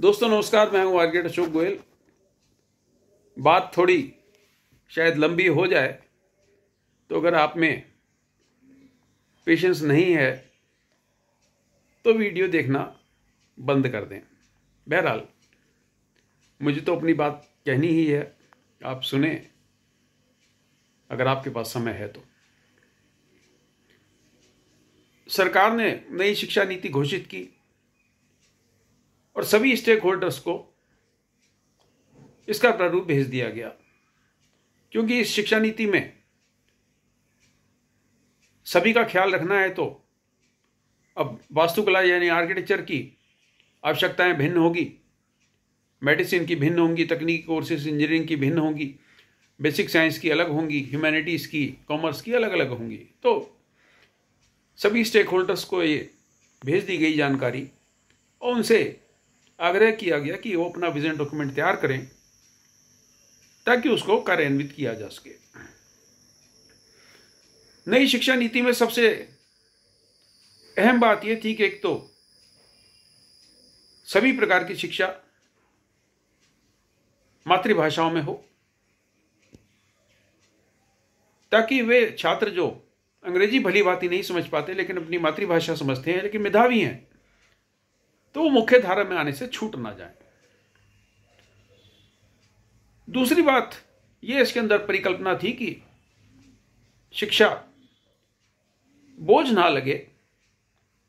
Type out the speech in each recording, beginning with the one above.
दोस्तों नमस्कार मैं हूं आर्गेट अशोक गोयल बात थोड़ी शायद लंबी हो जाए तो अगर आप में पेशेंस नहीं है तो वीडियो देखना बंद कर दें बहरहाल मुझे तो अपनी बात कहनी ही है आप सुने अगर आपके पास समय है तो सरकार ने नई शिक्षा नीति घोषित की और सभी स्टेक होल्डर्स को इसका प्रारूप भेज दिया गया क्योंकि इस शिक्षा नीति में सभी का ख्याल रखना है तो अब वास्तुकला यानी आर्किटेक्चर की आवश्यकताएं भिन्न होगी मेडिसिन की भिन्न होंगी तकनीकी कोर्सेज इंजीनियरिंग की भिन्न होंगी बेसिक साइंस की अलग होंगी ह्यूमैनिटीज़ की कॉमर्स की अलग अलग होंगी तो सभी स्टेक होल्डर्स को ये भेज दी गई जानकारी और उनसे आग्रह किया गया कि वो अपना विजन डॉक्यूमेंट तैयार करें ताकि उसको कार्यान्वित किया जा सके नई शिक्षा नीति में सबसे अहम बात यह थी कि एक तो सभी प्रकार की शिक्षा मातृभाषाओं में हो ताकि वे छात्र जो अंग्रेजी भली बात ही नहीं समझ पाते लेकिन अपनी मातृभाषा समझते हैं लेकिन मेधावी हैं तो वो मुख्य धारा में आने से छूट ना जाए दूसरी बात ये इसके अंदर परिकल्पना थी कि शिक्षा बोझ ना लगे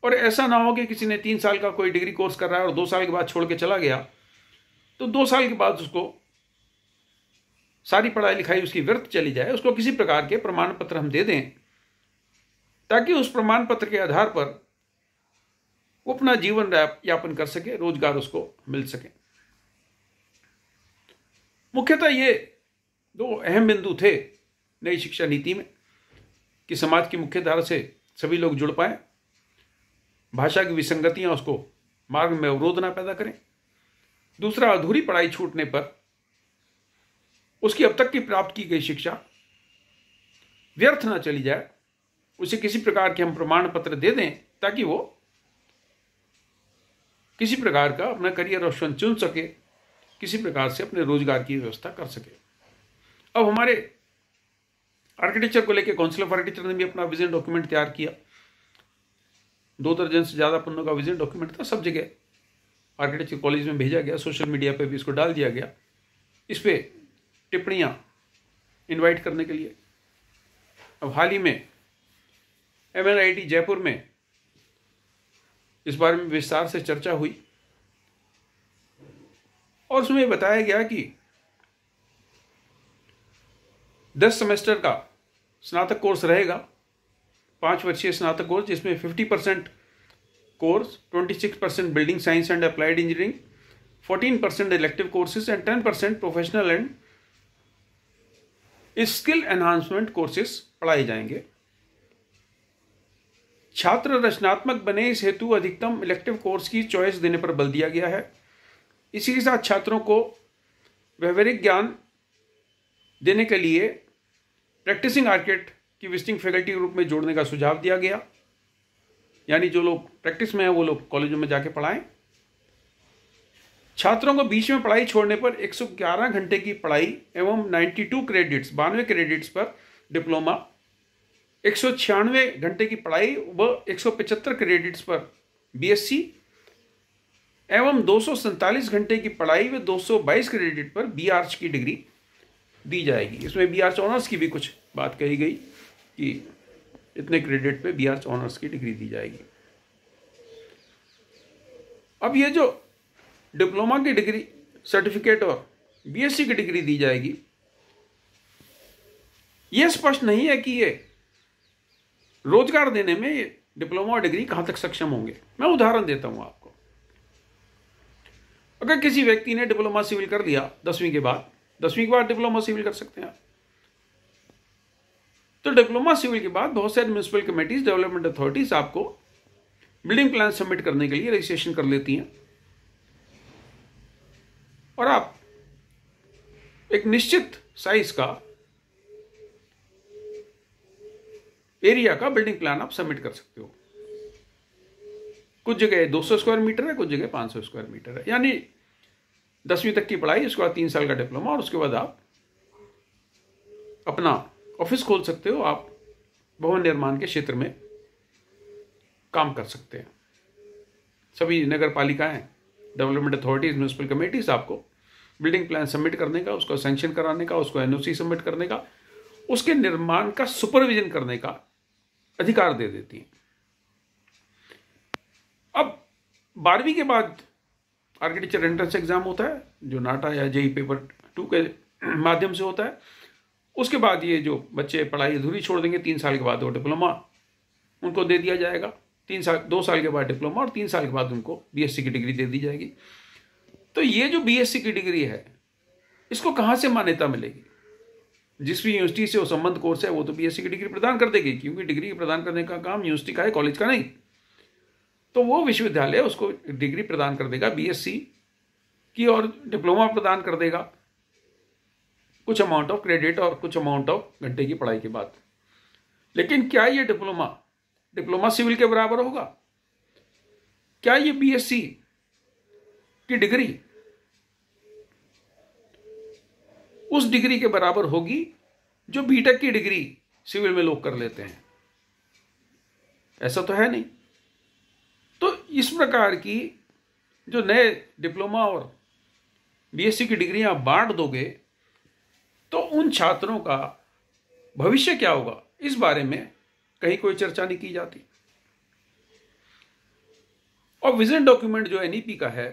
और ऐसा ना हो कि किसी ने तीन साल का कोई डिग्री कोर्स कर रहा है और दो साल के बाद छोड़ के चला गया तो दो साल के बाद उसको सारी पढ़ाई लिखाई उसकी व्यर्थ चली जाए उसको किसी प्रकार के प्रमाण पत्र हम दे दें ताकि उस प्रमाण पत्र के आधार पर वो अपना जीवन यापन कर सके रोजगार उसको मिल सके मुख्यतः ये दो अहम बिंदु थे नई शिक्षा नीति में कि समाज की मुख्य धारा से सभी लोग जुड़ पाए भाषा की विसंगतियां उसको मार्ग में अवरोध ना पैदा करें दूसरा अधूरी पढ़ाई छूटने पर उसकी अब तक की प्राप्त की गई शिक्षा व्यर्थ ना चली जाए उसे किसी प्रकार के हम प्रमाण पत्र दे दें ताकि वो किसी प्रकार का अपना करियर ऑप्शन चुन सके किसी प्रकार से अपने रोजगार की व्यवस्था कर सके अब हमारे आर्किटेक्चर को लेकर काउंसिल ऑफ आर्किटेक्चर ने भी अपना विजन डॉक्यूमेंट तैयार किया दो दर्जन से ज़्यादा पन्नों का विजन डॉक्यूमेंट था सब जगह आर्किटेक्चर कॉलेज में भेजा गया सोशल मीडिया पर भी इसको डाल दिया गया इस पर टिप्पणियाँ इन्वाइट करने के लिए अब हाल ही में एम जयपुर में इस बारे में विस्तार से चर्चा हुई और उसमें बताया गया कि दस सेमेस्टर का स्नातक कोर्स रहेगा पांच वर्षीय स्नातक कोर्स जिसमें fifty percent course twenty six percent building science and applied engineering fourteen percent elective courses and ten percent professional and skill enhancement courses पढ़ाए जाएंगे छात्र रचनात्मक बने इस हेतु अधिकतम इलेक्टिव कोर्स की चॉइस देने पर बल दिया गया है इसी के साथ छात्रों को व्यवहारिक ज्ञान देने के लिए प्रैक्टिसिंग आर्किट की विजिटिंग फैकल्टी के रूप में जोड़ने का सुझाव दिया गया यानी जो लोग प्रैक्टिस में हैं वो लोग कॉलेजों में जाके पढ़ाएं छात्रों को बीच में पढ़ाई छोड़ने पर 111 घंटे की पढ़ाई एवं 92 क्रेडिट्स बानवे क्रेडिट्स पर डिप्लोमा एक सौ छियानवे घंटे की पढ़ाई व एक सौ पचहत्तर क्रेडिट्स पर बीएससी एवं दो सौ सैंतालीस घंटे की पढ़ाई व दो सौ बाईस क्रेडिट पर बी आर्च की डिग्री दी जाएगी इसमें बी आर्च ऑनर्स की भी कुछ बात कही गई कि इतने क्रेडिट पे बी आर्च ऑनर्स की डिग्री दी जाएगी अब ये जो डिप्लोमा की डिग्री सर्टिफिकेट और बीएससी की डिग्री दी जाएगी ये स्पष्ट नहीं है कि ये रोजगार देने में डिप्लोमा और डिग्री कहां तक सक्षम होंगे मैं उदाहरण देता हूं आपको अगर किसी व्यक्ति ने डिप्लोमा सिविल कर लिया दसवीं के बाद दसवीं के बाद डिप्लोमा सिविल कर सकते हैं आप तो डिप्लोमा सिविल के बाद बहुत सारी म्यूनसिपल कमेटीज डेवलपमेंट अथॉरिटीज आपको बिल्डिंग प्लान सबमिट करने के लिए रजिस्ट्रेशन कर लेती हैं और आप एक निश्चित साइज का एरिया का बिल्डिंग प्लान आप सबमिट कर सकते हो कुछ जगह 200 स्क्वायर मीटर है कुछ जगह 500 स्क्वायर मीटर है यानी दसवीं तक की पढ़ाई उसके बाद तीन साल का डिप्लोमा और उसके बाद आप अपना ऑफिस खोल सकते हो आप भवन निर्माण के क्षेत्र में काम कर सकते हैं सभी नगर पालिकाएँ डेवलपमेंट अथॉरिटीज़ म्यूनसिपल कमेटीज़ आपको बिल्डिंग प्लान सबमिट करने का उसको सेंक्शन कराने का उसको एनओसी सबमिट करने का उसके निर्माण का सुपरविजन करने का अधिकार दे देती है अब बारहवीं के बाद आर्किटेक्चर एंट्रेंस एग्जाम होता है जो नाटा या जेई पेपर टू के माध्यम से होता है उसके बाद ये जो बच्चे पढ़ाई अधूरी छोड़ देंगे तीन साल के बाद वो डिप्लोमा उनको दे दिया जाएगा तीन साल दो साल के बाद डिप्लोमा और तीन साल के बाद उनको बीएससी की डिग्री दे दी जाएगी तो ये जो बीएससी की डिग्री है इसको कहाँ से मान्यता मिलेगी जिस भी यूनिवर्सिटी से वो संबंध कोर्स है वो तो बीएससी की डिग्री प्रदान कर देगी क्योंकि डिग्री प्रदान करने का काम यूनिवर्सिटी का है कॉलेज का नहीं तो वो विश्वविद्यालय उसको डिग्री प्रदान कर देगा बीएससी की और डिप्लोमा प्रदान कर देगा कुछ अमाउंट ऑफ क्रेडिट और कुछ अमाउंट ऑफ घंटे की पढ़ाई के बाद लेकिन क्या ये डिप्लोमा डिप्लोमा सिविल के बराबर होगा क्या ये बीएससी की डिग्री उस डिग्री के बराबर होगी जो बीटेक की डिग्री सिविल में लोग कर लेते हैं ऐसा तो है नहीं तो इस प्रकार की जो नए डिप्लोमा और बीएससी की डिग्रियां आप बांट दोगे तो उन छात्रों का भविष्य क्या होगा इस बारे में कहीं कोई चर्चा नहीं की जाती और विजन डॉक्यूमेंट जो एनईपी e का है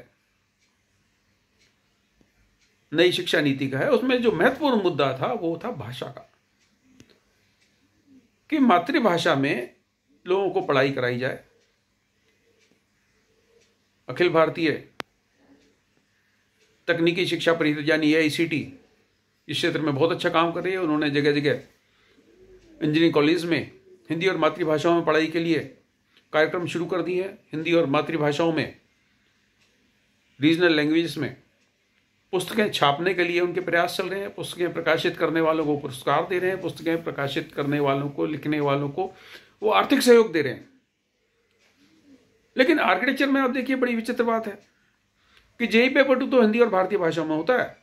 नई शिक्षा नीति का है उसमें जो महत्वपूर्ण मुद्दा था वो था भाषा का कि मातृभाषा में लोगों को पढ़ाई कराई जाए अखिल भारतीय तकनीकी शिक्षा परिषद यानी ए इस क्षेत्र में बहुत अच्छा काम कर रही है उन्होंने जगह जगह इंजीनियरिंग कॉलेज में हिंदी और मातृभाषाओं में पढ़ाई के लिए कार्यक्रम शुरू कर दिए हैं हिंदी और मातृभाषाओं में रीजनल लैंग्वेज में पुस्तकें छापने के लिए उनके प्रयास चल रहे हैं पुस्तकें प्रकाशित करने वालों को पुरस्कार दे रहे हैं पुस्तकें प्रकाशित करने वालों को लिखने वालों को वो आर्थिक सहयोग दे रहे हैं लेकिन आर्किटेक्चर में आप देखिए बड़ी विचित्र बात है कि जेई पेपर टू तो हिंदी और भारतीय भाषा में होता है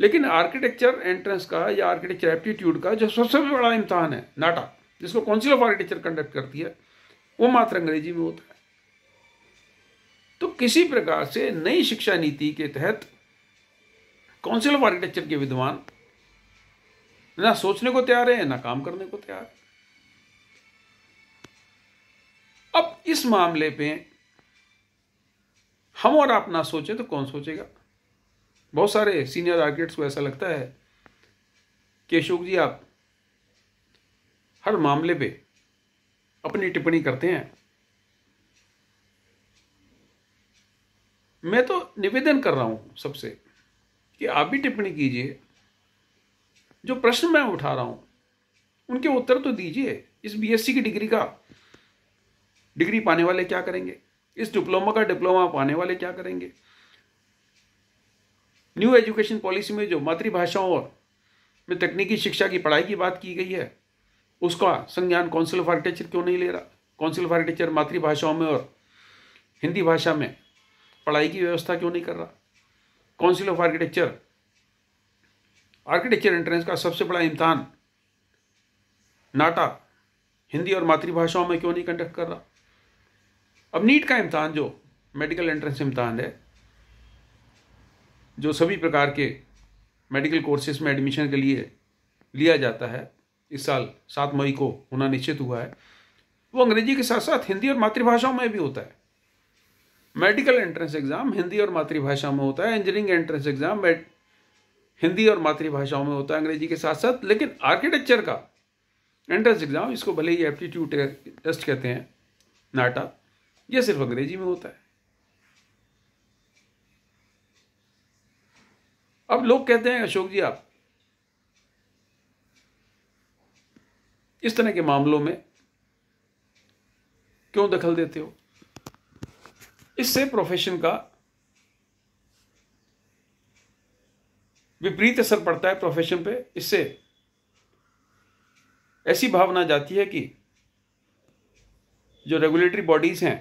लेकिन आर्किटेक्चर एंट्रेंस का या आर्किटेक्चर एप्टीट्यूड का जो सबसे बड़ा इम्तहान है नाटा जिसको काउंसिल ऑफ आर्किटेक्चर कंडक्ट करती है वो मात्र अंग्रेजी में होता है तो किसी प्रकार से नई शिक्षा नीति के तहत काउंसिल ऑफ आर्किटेक्चर के विद्वान ना सोचने को तैयार है ना काम करने को तैयार है अब इस मामले पे हम और आप ना सोचें तो कौन सोचेगा बहुत सारे सीनियर आर्किटेक्ट्स को ऐसा लगता है कि अशोक जी आप हर मामले पे अपनी टिप्पणी करते हैं मैं तो निवेदन कर रहा हूँ सबसे कि आप भी टिप्पणी कीजिए जो प्रश्न मैं उठा रहा हूँ उनके उत्तर तो दीजिए इस बीएससी की डिग्री का डिग्री पाने वाले क्या करेंगे इस डिप्लोमा का डिप्लोमा पाने वाले क्या करेंगे न्यू एजुकेशन पॉलिसी में जो मातृभाषाओं और में तकनीकी शिक्षा की पढ़ाई की बात की गई है उसका संज्ञान काउंसिल ऑफ आर्किटेक्चर क्यों नहीं ले रहा काउंसिल ऑफ आर्किटेक्चर मातृभाषाओं में और हिंदी भाषा में पढ़ाई की व्यवस्था क्यों नहीं कर रहा council of architecture architecture entrance का सबसे बड़ा इम्तहान नाटा हिंदी और मातृभाषाओं में क्यों नहीं कंडक्ट कर रहा अब नीट का इम्तहान जो मेडिकल एंट्रेंस इम्तहान है जो सभी प्रकार के मेडिकल कोर्सेज में एडमिशन के लिए लिया जाता है इस साल सात मई को होना निश्चित हुआ है वो अंग्रेजी के साथ साथ हिंदी और मातृभाषाओं में भी होता है मेडिकल एंट्रेंस एग्जाम हिंदी और मातृभाषा में होता है इंजीनियरिंग एंट्रेंस एग्जाम हिंदी और मातृभाषाओं में होता है अंग्रेजी के साथ साथ लेकिन आर्किटेक्चर का एंट्रेंस एग्जाम इसको भले ही एप्टीट्यूड टेस्ट कहते हैं नाटा ये सिर्फ अंग्रेजी में होता है अब लोग कहते हैं अशोक जी आप इस तरह के मामलों में क्यों दखल देते हो इससे प्रोफेशन का विपरीत असर पड़ता है प्रोफेशन पे इससे ऐसी भावना जाती है कि जो रेगुलेटरी बॉडीज हैं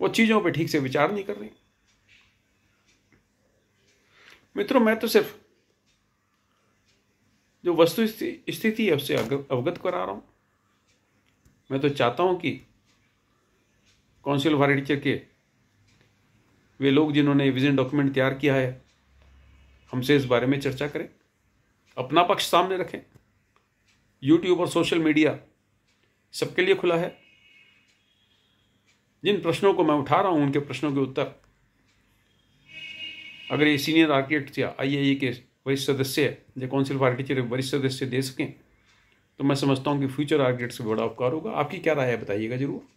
वो चीज़ों पे ठीक से विचार नहीं कर रही मित्रों मैं तो सिर्फ जो वस्तु स्थिति है उससे अवगत करा रहा हूं मैं तो चाहता हूं कि काउंसिल ऑफ आर्किटेक्चर के वे लोग जिन्होंने विजन डॉक्यूमेंट तैयार किया है हमसे इस बारे में चर्चा करें अपना पक्ष सामने रखें यूट्यूब और सोशल मीडिया सबके लिए खुला है जिन प्रश्नों को मैं उठा रहा हूं उनके प्रश्नों के उत्तर अगर ये सीनियर आर्किटेक्ट या आई e के वरिष्ठ सदस्य या काउंसिल ऑफ आर्किटेक्चर वरिष्ठ सदस्य दे सकें तो मैं समझता हूँ कि फ्यूचर आर्किटेक्ट्स से बड़ा उपकार होगा आपकी क्या राय है बताइएगा जरूर